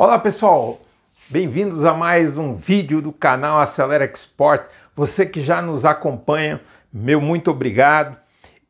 Olá pessoal, bem-vindos a mais um vídeo do canal Acelera Export. Você que já nos acompanha, meu muito obrigado.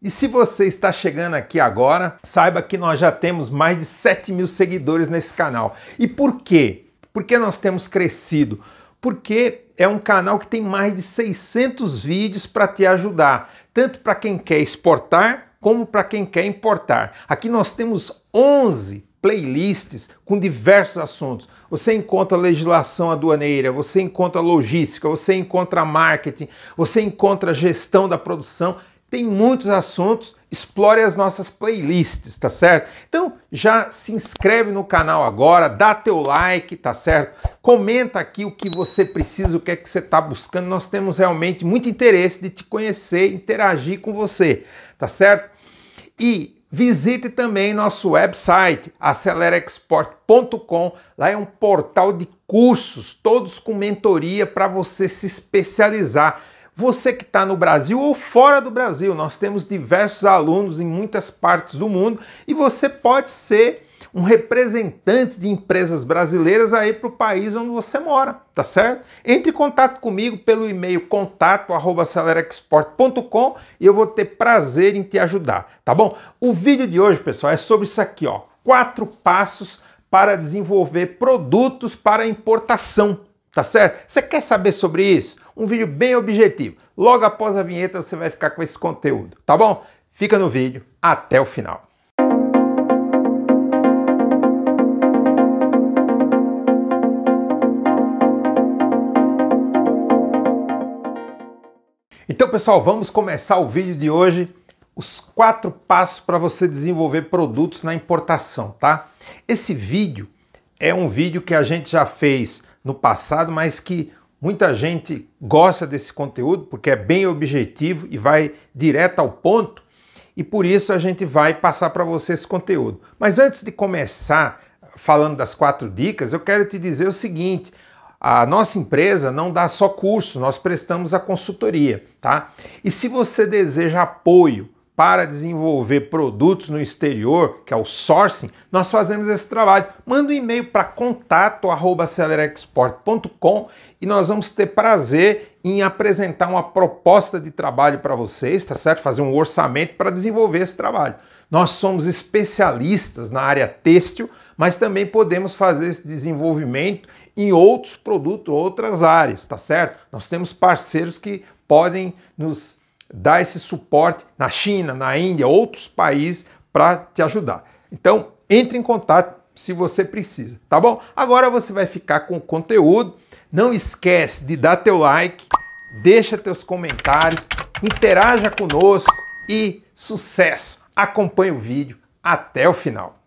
E se você está chegando aqui agora, saiba que nós já temos mais de 7 mil seguidores nesse canal. E por quê? Porque nós temos crescido porque é um canal que tem mais de 600 vídeos para te ajudar, tanto para quem quer exportar como para quem quer importar. Aqui nós temos 11 playlists com diversos assuntos. Você encontra legislação aduaneira, você encontra logística, você encontra marketing, você encontra gestão da produção. Tem muitos assuntos. Explore as nossas playlists, tá certo? Então, já se inscreve no canal agora, dá teu like, tá certo? Comenta aqui o que você precisa, o que é que você está buscando. Nós temos realmente muito interesse de te conhecer, interagir com você, tá certo? E Visite também nosso website acelerexport.com. Lá é um portal de cursos, todos com mentoria para você se especializar. Você que está no Brasil ou fora do Brasil, nós temos diversos alunos em muitas partes do mundo e você pode ser um representante de empresas brasileiras aí para o país onde você mora, tá certo? Entre em contato comigo pelo e-mail contato@celerexport.com e eu vou ter prazer em te ajudar, tá bom? O vídeo de hoje, pessoal, é sobre isso aqui, ó, quatro passos para desenvolver produtos para importação, tá certo? Você quer saber sobre isso? Um vídeo bem objetivo. Logo após a vinheta você vai ficar com esse conteúdo, tá bom? Fica no vídeo até o final. Então, pessoal, vamos começar o vídeo de hoje. Os quatro passos para você desenvolver produtos na importação, tá? Esse vídeo é um vídeo que a gente já fez no passado, mas que muita gente gosta desse conteúdo porque é bem objetivo e vai direto ao ponto. E por isso a gente vai passar para você esse conteúdo. Mas antes de começar falando das quatro dicas, eu quero te dizer o seguinte: a nossa empresa não dá só curso, nós prestamos a consultoria, tá? E se você deseja apoio para desenvolver produtos no exterior, que é o sourcing, nós fazemos esse trabalho. Manda um e-mail para contato@celerexport.com e nós vamos ter prazer em apresentar uma proposta de trabalho para vocês, tá certo? Fazer um orçamento para desenvolver esse trabalho. Nós somos especialistas na área têxtil, mas também podemos fazer esse desenvolvimento em outros produtos, outras áreas, tá certo? Nós temos parceiros que podem nos dar esse suporte na China, na Índia, outros países para te ajudar. Então, entre em contato se você precisa, tá bom? Agora você vai ficar com o conteúdo. Não esquece de dar teu like, deixa teus comentários, interaja conosco e sucesso. Acompanhe o vídeo até o final.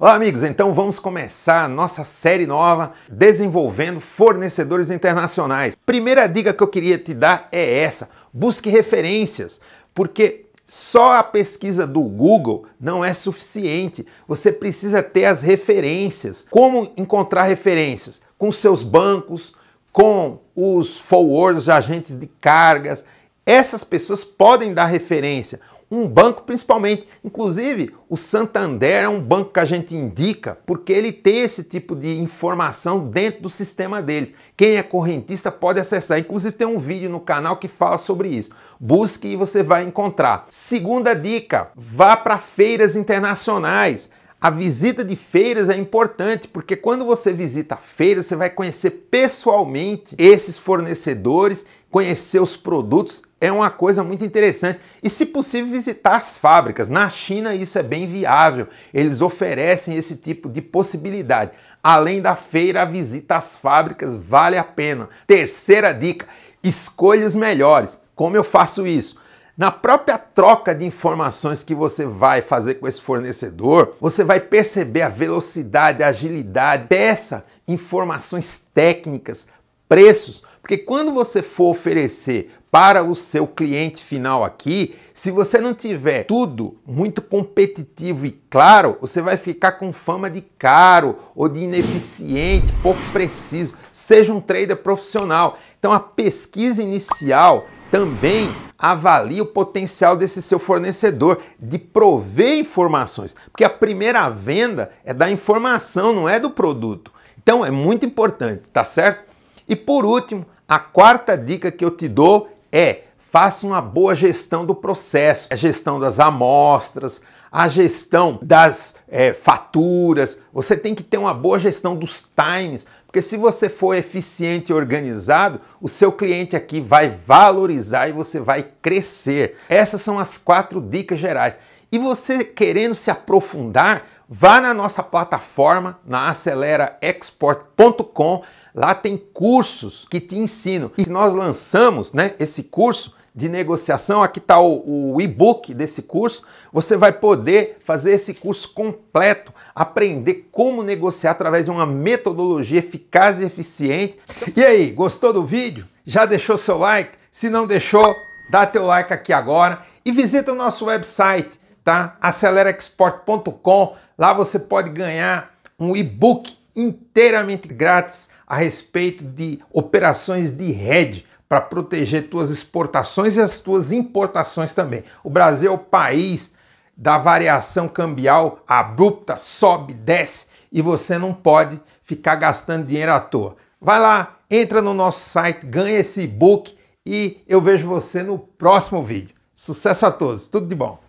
Olá, amigos. Então vamos começar a nossa série nova desenvolvendo fornecedores internacionais. Primeira dica que eu queria te dar é essa: busque referências, porque só a pesquisa do Google não é suficiente. Você precisa ter as referências. Como encontrar referências? Com seus bancos, com os forwarders, agentes de cargas. Essas pessoas podem dar referência um banco principalmente. Inclusive, o Santander é um banco que a gente indica porque ele tem esse tipo de informação dentro do sistema deles. Quem é correntista pode acessar. Inclusive, tem um vídeo no canal que fala sobre isso. Busque e você vai encontrar. Segunda dica: vá para feiras internacionais. A visita de feiras é importante porque quando você visita a feira, você vai conhecer pessoalmente esses fornecedores, conhecer os produtos é uma coisa muito interessante. E, se possível, visitar as fábricas. Na China, isso é bem viável. Eles oferecem esse tipo de possibilidade. Além da feira, a visita às fábricas vale a pena. Terceira dica: escolha os melhores. Como eu faço isso? Na própria troca de informações que você vai fazer com esse fornecedor, você vai perceber a velocidade, a agilidade, peça, informações técnicas, preços porque quando você for oferecer para o seu cliente final aqui, se você não tiver tudo muito competitivo e claro, você vai ficar com fama de caro ou de ineficiente, pouco preciso. Seja um trader profissional. Então a pesquisa inicial também avalie o potencial desse seu fornecedor de prover informações, porque a primeira venda é da informação, não é do produto. Então é muito importante, tá certo? E por último, a quarta dica que eu te dou é faça uma boa gestão do processo, a gestão das amostras, a gestão das é, faturas. Você tem que ter uma boa gestão dos times, porque se você for eficiente e organizado, o seu cliente aqui vai valorizar e você vai crescer. Essas são as quatro dicas gerais. E você querendo se aprofundar, vá na nossa plataforma, na aceleraexport.com. Lá tem cursos que te ensinam. E nós lançamos né, esse curso de negociação, aqui está o, o e-book desse curso. Você vai poder fazer esse curso completo, aprender como negociar através de uma metodologia eficaz e eficiente. E aí, gostou do vídeo? Já deixou seu like? Se não deixou, dá teu like aqui agora e visita o nosso website, tá? acelerexport.com. Lá você pode ganhar um e-book inteiramente grátis a respeito de operações de hedge para proteger tuas exportações e as tuas importações também. O Brasil é o país da variação cambial abrupta, sobe, desce e você não pode ficar gastando dinheiro à toa. Vai lá, entra no nosso site, ganha esse book e eu vejo você no próximo vídeo. Sucesso a todos, tudo de bom.